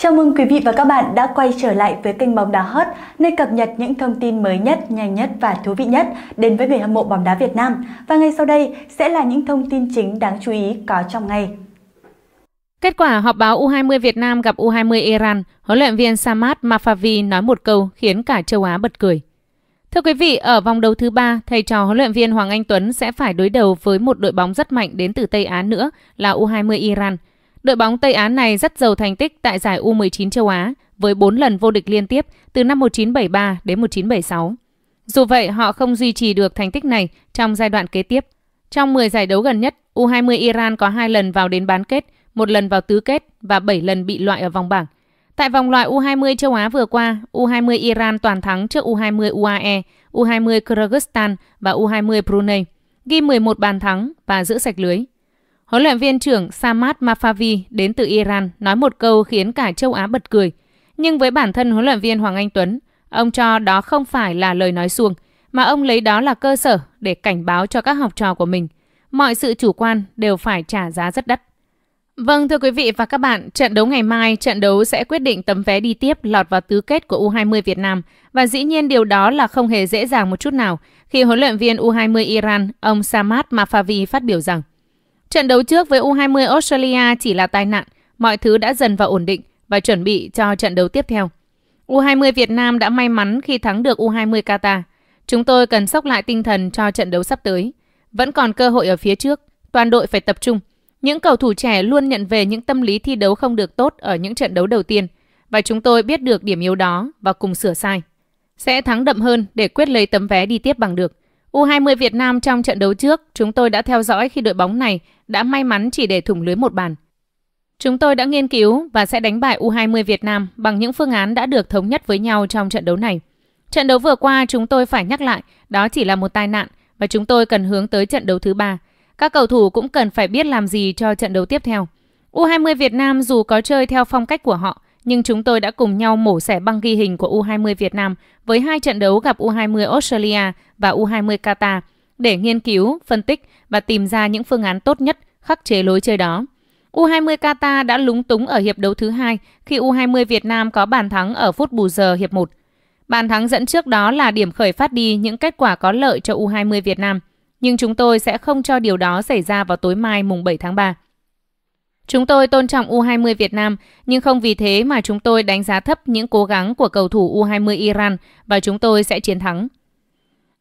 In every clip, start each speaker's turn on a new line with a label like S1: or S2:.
S1: Chào mừng quý vị và các bạn đã quay trở lại với kênh bóng đá hot, nơi cập nhật những thông tin mới nhất, nhanh nhất và thú vị nhất đến với người hâm mộ bóng đá Việt Nam. Và ngay sau đây sẽ là những thông tin chính đáng chú ý có trong ngày. Kết quả họp báo U20 Việt Nam gặp U20 Iran, huấn luyện viên Samad Mafavi nói một câu khiến cả châu Á bật cười. Thưa quý vị, ở vòng đấu thứ ba, thầy trò huấn luyện viên Hoàng Anh Tuấn sẽ phải đối đầu với một đội bóng rất mạnh đến từ Tây Á nữa là U20 Iran – Đội bóng Tây Á này rất giàu thành tích tại giải U19 châu Á với 4 lần vô địch liên tiếp từ năm 1973 đến 1976. Dù vậy, họ không duy trì được thành tích này trong giai đoạn kế tiếp. Trong 10 giải đấu gần nhất, U20 Iran có 2 lần vào đến bán kết, một lần vào tứ kết và 7 lần bị loại ở vòng bảng. Tại vòng loại U20 châu Á vừa qua, U20 Iran toàn thắng trước U20 UAE, U20 Kyrgyzstan và U20 Brunei, ghi 11 bàn thắng và giữ sạch lưới. Huấn luyện viên trưởng Samad Mafavi đến từ Iran nói một câu khiến cả châu Á bật cười. Nhưng với bản thân huấn luyện viên Hoàng Anh Tuấn, ông cho đó không phải là lời nói suông, mà ông lấy đó là cơ sở để cảnh báo cho các học trò của mình. Mọi sự chủ quan đều phải trả giá rất đắt. Vâng thưa quý vị và các bạn, trận đấu ngày mai, trận đấu sẽ quyết định tấm vé đi tiếp lọt vào tứ kết của U20 Việt Nam và dĩ nhiên điều đó là không hề dễ dàng một chút nào khi huấn luyện viên U20 Iran, ông Samad Mafavi phát biểu rằng Trận đấu trước với U20 Australia chỉ là tai nạn, mọi thứ đã dần vào ổn định và chuẩn bị cho trận đấu tiếp theo. U20 Việt Nam đã may mắn khi thắng được U20 Qatar. Chúng tôi cần sóc lại tinh thần cho trận đấu sắp tới. Vẫn còn cơ hội ở phía trước, toàn đội phải tập trung. Những cầu thủ trẻ luôn nhận về những tâm lý thi đấu không được tốt ở những trận đấu đầu tiên và chúng tôi biết được điểm yếu đó và cùng sửa sai. Sẽ thắng đậm hơn để quyết lấy tấm vé đi tiếp bằng được. U20 Việt Nam trong trận đấu trước, chúng tôi đã theo dõi khi đội bóng này đã may mắn chỉ để thủng lưới một bàn. Chúng tôi đã nghiên cứu và sẽ đánh bại U20 Việt Nam bằng những phương án đã được thống nhất với nhau trong trận đấu này. Trận đấu vừa qua chúng tôi phải nhắc lại, đó chỉ là một tai nạn và chúng tôi cần hướng tới trận đấu thứ ba. Các cầu thủ cũng cần phải biết làm gì cho trận đấu tiếp theo. U20 Việt Nam dù có chơi theo phong cách của họ, nhưng chúng tôi đã cùng nhau mổ xẻ băng ghi hình của U20 Việt Nam với hai trận đấu gặp U20 Australia và U20 Qatar để nghiên cứu, phân tích và tìm ra những phương án tốt nhất khắc chế lối chơi đó. U20 Qatar đã lúng túng ở hiệp đấu thứ hai khi U20 Việt Nam có bàn thắng ở phút bù giờ hiệp 1. Bàn thắng dẫn trước đó là điểm khởi phát đi những kết quả có lợi cho U20 Việt Nam, nhưng chúng tôi sẽ không cho điều đó xảy ra vào tối mai mùng 7 tháng 3. Chúng tôi tôn trọng U20 Việt Nam, nhưng không vì thế mà chúng tôi đánh giá thấp những cố gắng của cầu thủ U20 Iran và chúng tôi sẽ chiến thắng.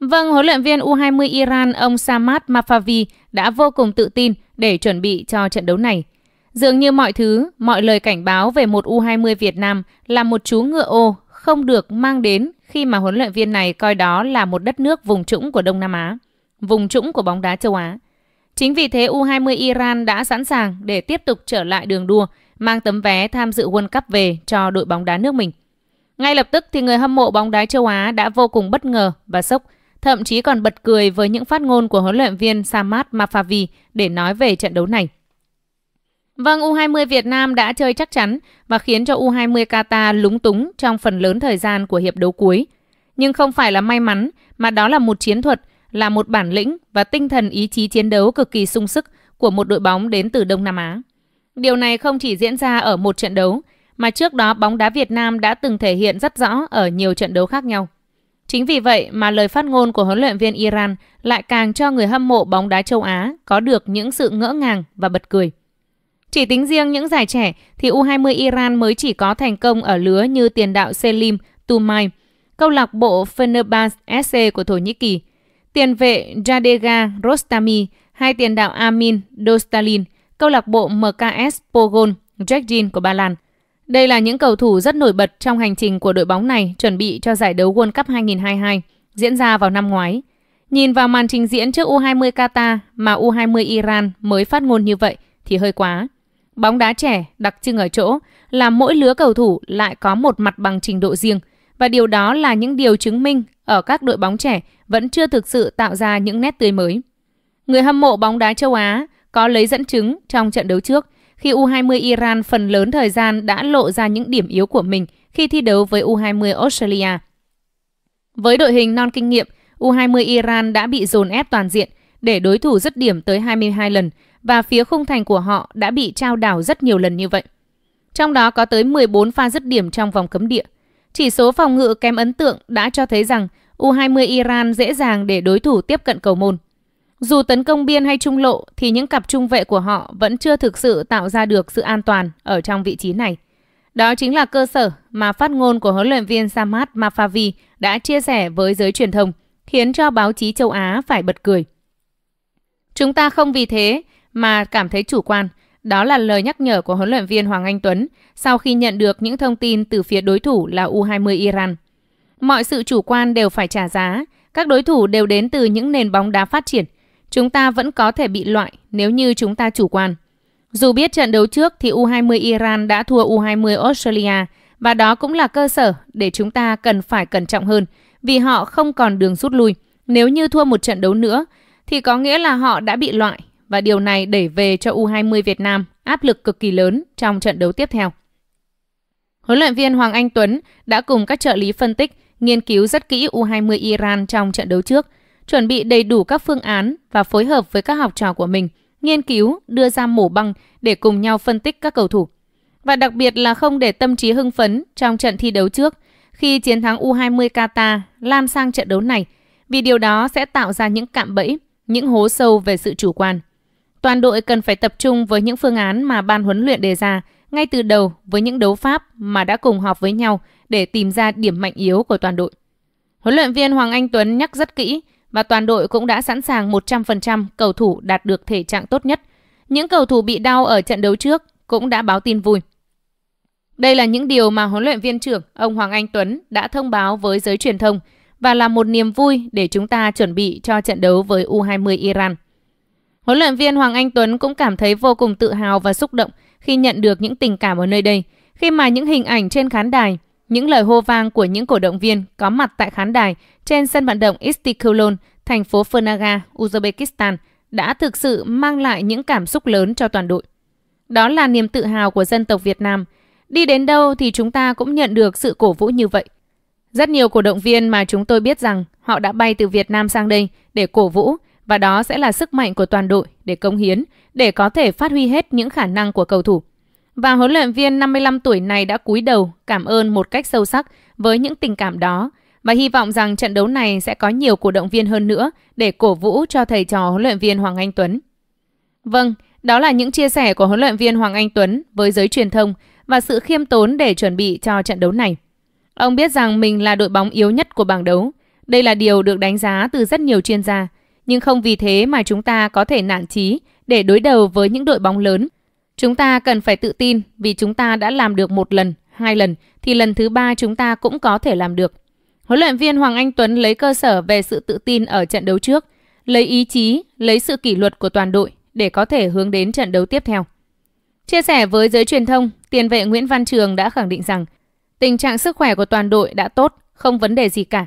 S1: Vâng, huấn luyện viên U20 Iran ông Samad Mafavi đã vô cùng tự tin để chuẩn bị cho trận đấu này. Dường như mọi thứ, mọi lời cảnh báo về một U20 Việt Nam là một chú ngựa ô không được mang đến khi mà huấn luyện viên này coi đó là một đất nước vùng trũng của Đông Nam Á, vùng trũng của bóng đá châu Á. Chính vì thế U20 Iran đã sẵn sàng để tiếp tục trở lại đường đua, mang tấm vé tham dự World Cup về cho đội bóng đá nước mình. Ngay lập tức thì người hâm mộ bóng đá châu Á đã vô cùng bất ngờ và sốc, thậm chí còn bật cười với những phát ngôn của huấn luyện viên Samad Mafavi để nói về trận đấu này. Vâng, U20 Việt Nam đã chơi chắc chắn và khiến cho U20 Qatar lúng túng trong phần lớn thời gian của hiệp đấu cuối. Nhưng không phải là may mắn, mà đó là một chiến thuật – là một bản lĩnh và tinh thần ý chí chiến đấu cực kỳ sung sức của một đội bóng đến từ Đông Nam Á. Điều này không chỉ diễn ra ở một trận đấu, mà trước đó bóng đá Việt Nam đã từng thể hiện rất rõ ở nhiều trận đấu khác nhau. Chính vì vậy mà lời phát ngôn của huấn luyện viên Iran lại càng cho người hâm mộ bóng đá châu Á có được những sự ngỡ ngàng và bật cười. Chỉ tính riêng những giải trẻ thì U20 Iran mới chỉ có thành công ở lứa như tiền đạo Selim Tumay, câu lạc bộ Fenerbahce SC của Thổ Nhĩ Kỳ – tiền vệ Jadega Rostami, hai tiền đạo Amin Dostalin, câu lạc bộ MKS Pogon, Jackjin của Ba Lan. Đây là những cầu thủ rất nổi bật trong hành trình của đội bóng này chuẩn bị cho giải đấu World Cup 2022 diễn ra vào năm ngoái. Nhìn vào màn trình diễn trước U20 Qatar mà U20 Iran mới phát ngôn như vậy thì hơi quá. Bóng đá trẻ đặc trưng ở chỗ là mỗi lứa cầu thủ lại có một mặt bằng trình độ riêng – và điều đó là những điều chứng minh ở các đội bóng trẻ vẫn chưa thực sự tạo ra những nét tươi mới. Người hâm mộ bóng đá châu Á có lấy dẫn chứng trong trận đấu trước khi U20 Iran phần lớn thời gian đã lộ ra những điểm yếu của mình khi thi đấu với U20 Australia. Với đội hình non kinh nghiệm, U20 Iran đã bị dồn ép toàn diện để đối thủ dứt điểm tới 22 lần và phía khung thành của họ đã bị trao đảo rất nhiều lần như vậy. Trong đó có tới 14 pha dứt điểm trong vòng cấm địa – chỉ số phòng ngự kém ấn tượng đã cho thấy rằng U20 Iran dễ dàng để đối thủ tiếp cận cầu môn. Dù tấn công biên hay trung lộ thì những cặp trung vệ của họ vẫn chưa thực sự tạo ra được sự an toàn ở trong vị trí này. Đó chính là cơ sở mà phát ngôn của huấn luyện viên Samad Mafavi đã chia sẻ với giới truyền thông, khiến cho báo chí châu Á phải bật cười. Chúng ta không vì thế mà cảm thấy chủ quan, đó là lời nhắc nhở của huấn luyện viên Hoàng Anh Tuấn sau khi nhận được những thông tin từ phía đối thủ là U20 Iran. Mọi sự chủ quan đều phải trả giá, các đối thủ đều đến từ những nền bóng đá phát triển. Chúng ta vẫn có thể bị loại nếu như chúng ta chủ quan. Dù biết trận đấu trước thì U20 Iran đã thua U20 Australia và đó cũng là cơ sở để chúng ta cần phải cẩn trọng hơn vì họ không còn đường rút lui. Nếu như thua một trận đấu nữa thì có nghĩa là họ đã bị loại và điều này đẩy về cho U20 Việt Nam áp lực cực kỳ lớn trong trận đấu tiếp theo. Huấn luyện viên Hoàng Anh Tuấn đã cùng các trợ lý phân tích, nghiên cứu rất kỹ U20 Iran trong trận đấu trước, chuẩn bị đầy đủ các phương án và phối hợp với các học trò của mình, nghiên cứu, đưa ra mổ băng để cùng nhau phân tích các cầu thủ. Và đặc biệt là không để tâm trí hưng phấn trong trận thi đấu trước khi chiến thắng U20 Qatar lan sang trận đấu này, vì điều đó sẽ tạo ra những cạm bẫy, những hố sâu về sự chủ quan. Toàn đội cần phải tập trung với những phương án mà ban huấn luyện đề ra ngay từ đầu với những đấu pháp mà đã cùng họp với nhau để tìm ra điểm mạnh yếu của toàn đội. Huấn luyện viên Hoàng Anh Tuấn nhắc rất kỹ và toàn đội cũng đã sẵn sàng 100% cầu thủ đạt được thể trạng tốt nhất. Những cầu thủ bị đau ở trận đấu trước cũng đã báo tin vui. Đây là những điều mà huấn luyện viên trưởng ông Hoàng Anh Tuấn đã thông báo với giới truyền thông và là một niềm vui để chúng ta chuẩn bị cho trận đấu với U20 Iran. Huấn luyện viên Hoàng Anh Tuấn cũng cảm thấy vô cùng tự hào và xúc động khi nhận được những tình cảm ở nơi đây, khi mà những hình ảnh trên khán đài, những lời hô vang của những cổ động viên có mặt tại khán đài trên sân vận động Istiklol, thành phố Fernaga, Uzbekistan đã thực sự mang lại những cảm xúc lớn cho toàn đội. Đó là niềm tự hào của dân tộc Việt Nam. Đi đến đâu thì chúng ta cũng nhận được sự cổ vũ như vậy. Rất nhiều cổ động viên mà chúng tôi biết rằng họ đã bay từ Việt Nam sang đây để cổ vũ, và đó sẽ là sức mạnh của toàn đội để cống hiến, để có thể phát huy hết những khả năng của cầu thủ. Và huấn luyện viên 55 tuổi này đã cúi đầu cảm ơn một cách sâu sắc với những tình cảm đó và hy vọng rằng trận đấu này sẽ có nhiều cổ động viên hơn nữa để cổ vũ cho thầy trò huấn luyện viên Hoàng Anh Tuấn. Vâng, đó là những chia sẻ của huấn luyện viên Hoàng Anh Tuấn với giới truyền thông và sự khiêm tốn để chuẩn bị cho trận đấu này. Ông biết rằng mình là đội bóng yếu nhất của bảng đấu. Đây là điều được đánh giá từ rất nhiều chuyên gia nhưng không vì thế mà chúng ta có thể nản chí để đối đầu với những đội bóng lớn. Chúng ta cần phải tự tin vì chúng ta đã làm được một lần, hai lần thì lần thứ ba chúng ta cũng có thể làm được. Huấn luyện viên Hoàng Anh Tuấn lấy cơ sở về sự tự tin ở trận đấu trước, lấy ý chí, lấy sự kỷ luật của toàn đội để có thể hướng đến trận đấu tiếp theo. Chia sẻ với giới truyền thông, tiền vệ Nguyễn Văn Trường đã khẳng định rằng tình trạng sức khỏe của toàn đội đã tốt, không vấn đề gì cả